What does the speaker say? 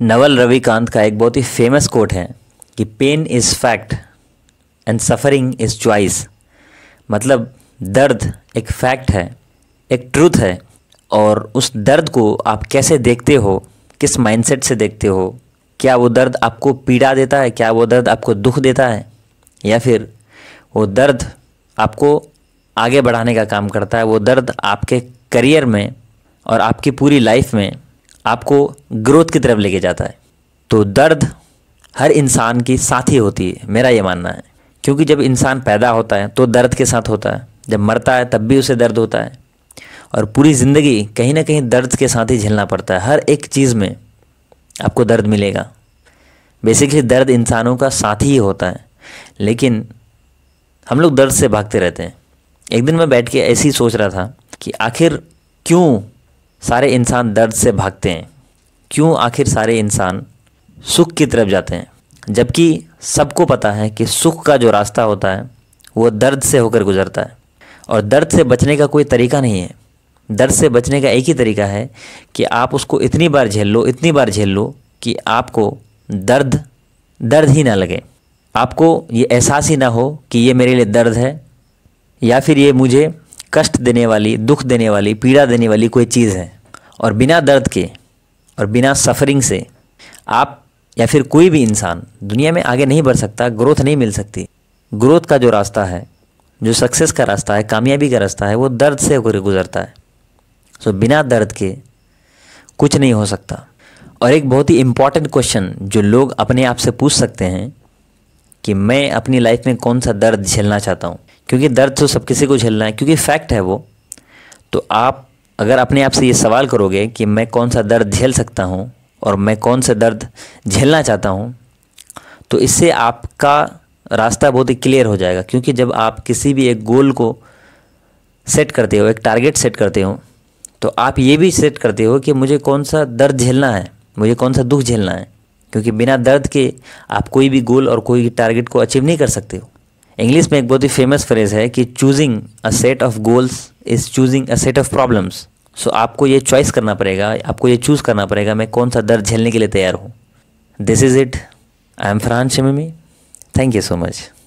नवल रविकांत का एक बहुत ही फेमस कोट है कि pain is fact and suffering is choice मतलब दर्द एक फैक्ट है एक ट्रूथ है और उस दर्द को आप कैसे देखते हो किस माइंडसेट से देखते हो क्या वो दर्द आपको पीड़ा देता है क्या वो दर्द आपको दुख देता है या फिर वो दर्द आपको आगे बढ़ाने का काम करता है वो दर्द आपके करियर में और आपकी पूरी लाइफ में आपको ग्रोथ की तरफ लेके जाता है तो दर्द हर इंसान की साथी होती है मेरा ये मानना है क्योंकि जब इंसान पैदा होता है तो दर्द के साथ होता है जब मरता है तब भी उसे दर्द होता है और पूरी ज़िंदगी कहीं ना कहीं दर्द के साथ ही झेलना पड़ता है हर एक चीज़ में आपको दर्द मिलेगा बेसिकली दर्द इंसानों का साथी ही होता है लेकिन हम लोग दर्द से भागते रहते हैं एक दिन मैं बैठ के ऐसे ही सोच रहा था कि आखिर क्यों सारे इंसान दर्द से भागते हैं क्यों आखिर सारे इंसान सुख की तरफ जाते हैं जबकि सबको पता है कि सुख का जो रास्ता होता है वो दर्द से होकर गुजरता है और दर्द से बचने का कोई तरीका नहीं है दर्द से बचने का एक ही तरीका है कि आप उसको इतनी बार झेल लो इतनी बार झेल लो कि आपको दर्द दर्द ही ना लगे आपको ये एहसास ही ना हो कि ये मेरे लिए दर्द है या फिर ये मुझे कष्ट देने वाली दुख देने वाली पीड़ा देने वाली कोई चीज़ है और बिना दर्द के और बिना सफरिंग से आप या फिर कोई भी इंसान दुनिया में आगे नहीं बढ़ सकता ग्रोथ नहीं मिल सकती ग्रोथ का जो रास्ता है जो सक्सेस का रास्ता है कामयाबी का रास्ता है वो दर्द से होकर गुजरता है सो बिना दर्द के कुछ नहीं हो सकता और एक बहुत ही इम्पॉर्टेंट क्वेश्चन जो लोग अपने आप से पूछ सकते हैं कि मैं अपनी लाइफ में कौन सा दर्द झेलना चाहता हूँ क्योंकि दर्द तो सब किसी को झेलना है क्योंकि फैक्ट है वो तो आप अगर अपने आप से ये सवाल करोगे कि मैं कौन सा दर्द झेल सकता हूँ और मैं कौन सा दर्द झेलना चाहता हूँ तो इससे आपका रास्ता बहुत ही क्लियर हो जाएगा क्योंकि जब आप किसी भी एक गोल को सेट करते हो एक टारगेट सेट करते हो तो आप ये भी सेट करते हो कि मुझे कौन सा दर्द झेलना है मुझे कौन सा दुख झेलना है क्योंकि बिना दर्द के आप कोई भी गोल और कोई भी टारगेट को अचीव नहीं कर सकते हो इंग्लिश में एक बहुत ही फेमस फ्रेज है कि choosing a set of goals is choosing a set of problems so आपको ये चॉइस करना पड़ेगा आपको ये चूज़ करना पड़ेगा मैं कौन सा दर्द झेलने के लिए तैयार हूँ this is it I am France Shami thank you so much